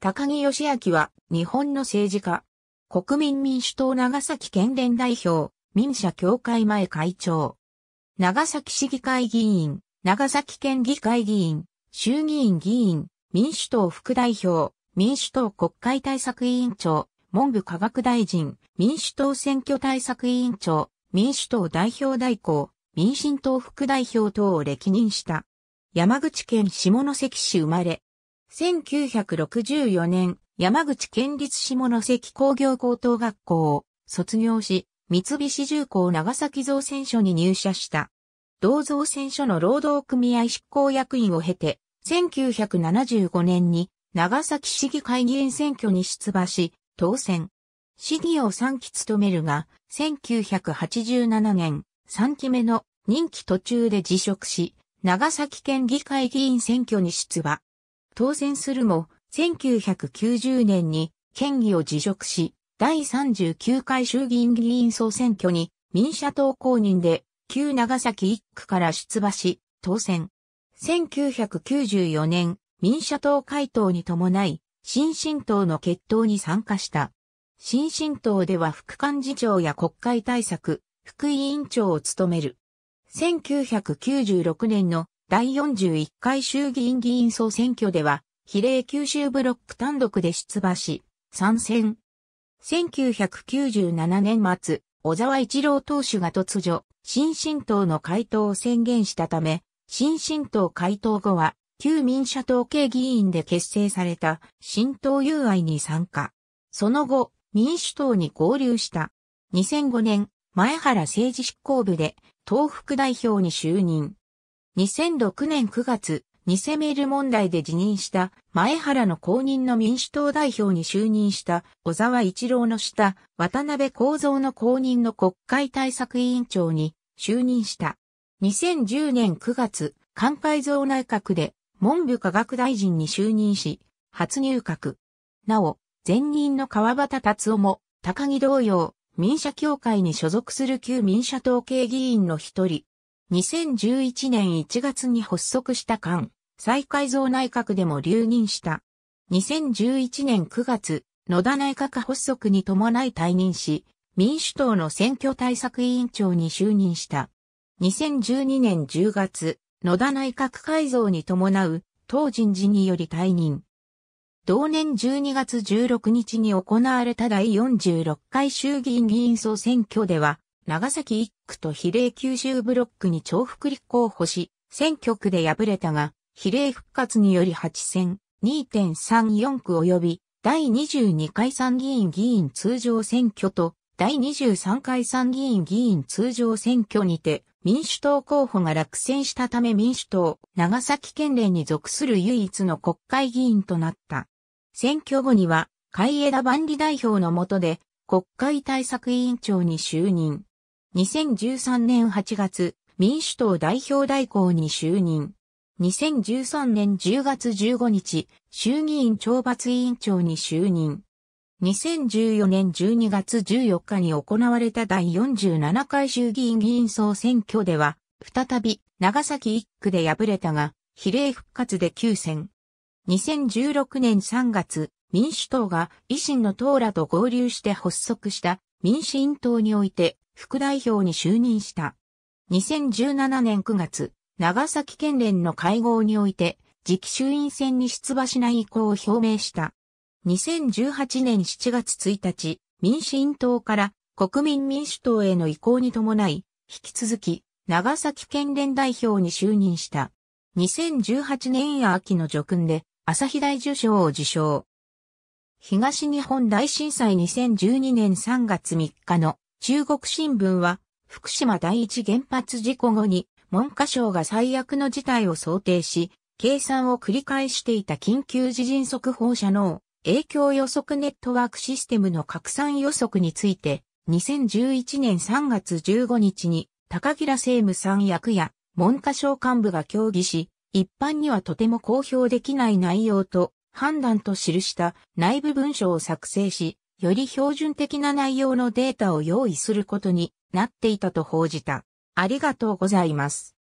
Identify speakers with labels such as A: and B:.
A: 高木義明は、日本の政治家。国民民主党長崎県連代表、民社協会前会長。長崎市議会議員、長崎県議会議員、衆議院議員、民主党副代表、民主党国会対策委員長、文部科学大臣、民主党選挙対策委員長、民主党代表代行、民進党副代表等を歴任した。山口県下関市生まれ、1964年、山口県立下関工業高等学校を卒業し、三菱重工長崎造船所に入社した。同造船所の労働組合執行役員を経て、1975年に長崎市議会議員選挙に出馬し、当選。市議を3期務めるが、1987年、3期目の任期途中で辞職し、長崎県議会議員選挙に出馬。当選するも、1990年に県議を辞職し、第39回衆議院議員総選挙に民社党公認で旧長崎1区から出馬し、当選。1994年、民社党回答に伴い、新進党の決闘に参加した。新進党では副幹事長や国会対策、副委員長を務める。1996年の第41回衆議院議員総選挙では、比例九州ブロック単独で出馬し、参戦。1997年末、小沢一郎党首が突如、新進党の回答を宣言したため、新進党回答後は、旧民社党系議員で結成された新党友愛に参加。その後、民主党に合流した。2005年、前原政治執行部で、東北代表に就任。2006年9月、偽メール問題で辞任した前原の公認の民主党代表に就任した小沢一郎の下、渡辺幸三の公認の国会対策委員長に就任した。2010年9月、関海蔵内閣で文部科学大臣に就任し、初入閣。なお、前任の川端達夫も、高木同様、民社協会に所属する旧民社党系議員の一人、2011年1月に発足した間、再改造内閣でも留任した。2011年9月、野田内閣発足に伴い退任し、民主党の選挙対策委員長に就任した。2012年10月、野田内閣改造に伴う、党人事により退任。同年12月16日に行われた第46回衆議院議員総選挙では、長崎一区と比例九州ブロックに重複立候補し、選挙区で敗れたが、比例復活により8選、2.34区及び、第22回参議院議員通常選挙と、第23回参議院議員通常選挙にて、民主党候補が落選したため民主党、長崎県連に属する唯一の国会議員となった。選挙後には、海江田万里代表の下で、国会対策委員長に就任。2013年8月、民主党代表代行に就任。2013年10月15日、衆議院懲罰委員長に就任。2014年12月14日に行われた第47回衆議院議員総選挙では、再び長崎一区で敗れたが、比例復活で休戦。2016年3月、民主党が維新の党らと合流して発足した民進党において副代表に就任した。2017年9月、長崎県連の会合において、次期衆院選に出馬しない意向を表明した。2018年7月1日、民進党から国民民主党への移行に伴い、引き続き、長崎県連代表に就任した。2018年秋の叙勲で、朝日大受賞を受賞。東日本大震災2012年3月3日の中国新聞は、福島第一原発事故後に、文科省が最悪の事態を想定し、計算を繰り返していた緊急地震速報者の影響予測ネットワークシステムの拡散予測について、2011年3月15日に高平政務三役や文科省幹部が協議し、一般にはとても公表できない内容と判断と記した内部文書を作成し、より標準的な内容のデータを用意することになっていたと報じた。ありがとうございます。